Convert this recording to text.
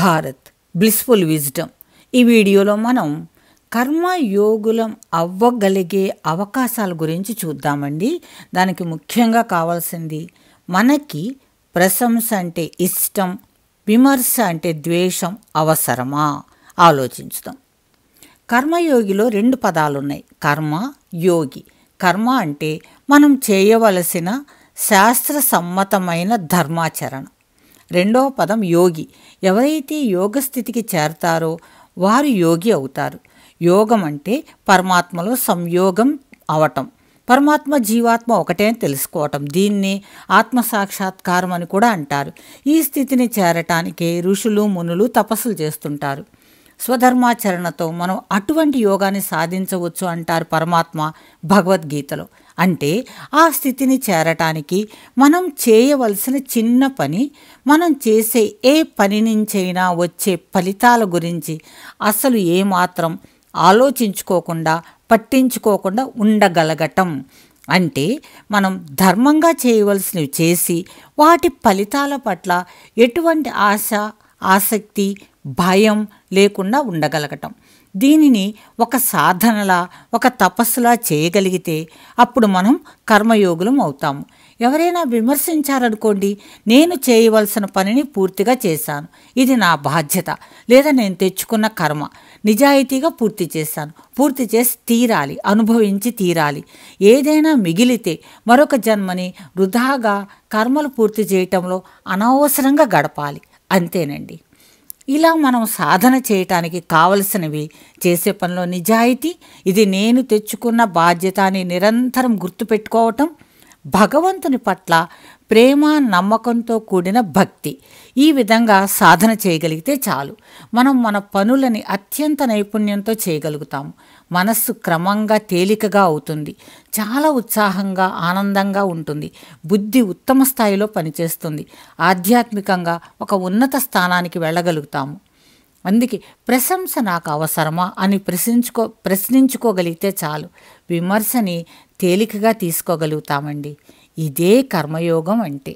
Bharat blissful wisdom ఈ వీడియోలో మనం కర్మయోగులం అవ్వగలిగే అవకాశాల గురించి చూద్దామండి దానికి ముఖ్యంగా కావాల్సింది మనకి ప్రశంస అంటే ఇష్టం విమర్శ అంటే ద్వేషం అవసరమా ఆలోచించుదాం కర్మయోగిలో రెండు పదాలు ఉన్నాయి కర్మ యోగి కర్మ అంటే మనం చేయవలసిన శాస్త్ర సమ్మతమైన ధర్మాచరణ రెండవ పదం యోగి ఎవరైతే యోగ స్థితికి చేరతారో వారు యోగి అవుతారు యోగం అంటే పరమాత్మలో సంయోగం అవటం పరమాత్మ జీవాత్మ ఒకటే అని తెలుసుకోవటం దీన్ని ఆత్మసాక్షాత్కారం అని కూడా అంటారు ఈ స్థితిని చేరటానికే ఋషులు మునులు తపస్సులు చేస్తుంటారు స్వధర్మాచరణతో మనం అటువంటి యోగాన్ని సాధించవచ్చు అంటారు పరమాత్మ భగవద్గీతలో అంటే ఆ స్థితిని చేరటానికి మనం చేయవలసిన చిన్న పని మనం చేసే ఏ పని నుంచైనా వచ్చే ఫలితాల గురించి అసలు ఏమాత్రం ఆలోచించుకోకుండా పట్టించుకోకుండా ఉండగలగటం అంటే మనం ధర్మంగా చేయవలసినవి చేసి వాటి ఫలితాల పట్ల ఎటువంటి ఆశ ఆసక్తి భయం లేకుండా ఉండగలగటం దీనిని ఒక సాధనలా ఒక తపస్సులా చేయగలిగితే అప్పుడు మనం కర్మయోగులం అవుతాము ఎవరైనా విమర్శించారనుకోండి నేను చేయవలసిన పనిని పూర్తిగా చేశాను ఇది నా బాధ్యత లేదా నేను తెచ్చుకున్న కర్మ నిజాయితీగా పూర్తి చేశాను పూర్తి చేసి తీరాలి అనుభవించి తీరాలి ఏదైనా మిగిలితే మరొక జన్మని వృధాగా కర్మలు పూర్తి చేయటంలో అనవసరంగా గడపాలి అంతేనండి ఇలా మనం సాధన చేయటానికి కావలసినవి చేసే పనిలో నిజాయితీ ఇది నేను తెచ్చుకున్న బాధ్యత అని నిరంతరం గుర్తుపెట్టుకోవటం భగవంతుని పట్ల ప్రేమ నమ్మకంతో కూడిన భక్తి ఈ విధంగా సాధన చేయగలిగితే చాలు మనం మన పనులని అత్యంత నైపుణ్యంతో చేయగలుగుతాము మనస్సు క్రమంగా తేలికగా అవుతుంది చాలా ఉత్సాహంగా ఆనందంగా ఉంటుంది బుద్ధి ఉత్తమ స్థాయిలో పనిచేస్తుంది ఆధ్యాత్మికంగా ఒక ఉన్నత స్థానానికి వెళ్ళగలుగుతాము అందుకే ప్రశంస నాకు అవసరమా అని ప్రశ్నించుకో ప్రశ్నించుకోగలిగితే చాలు విమర్శని తేలికగా తీసుకోగలుగుతామండి ఇదే కర్మయోగం అంటే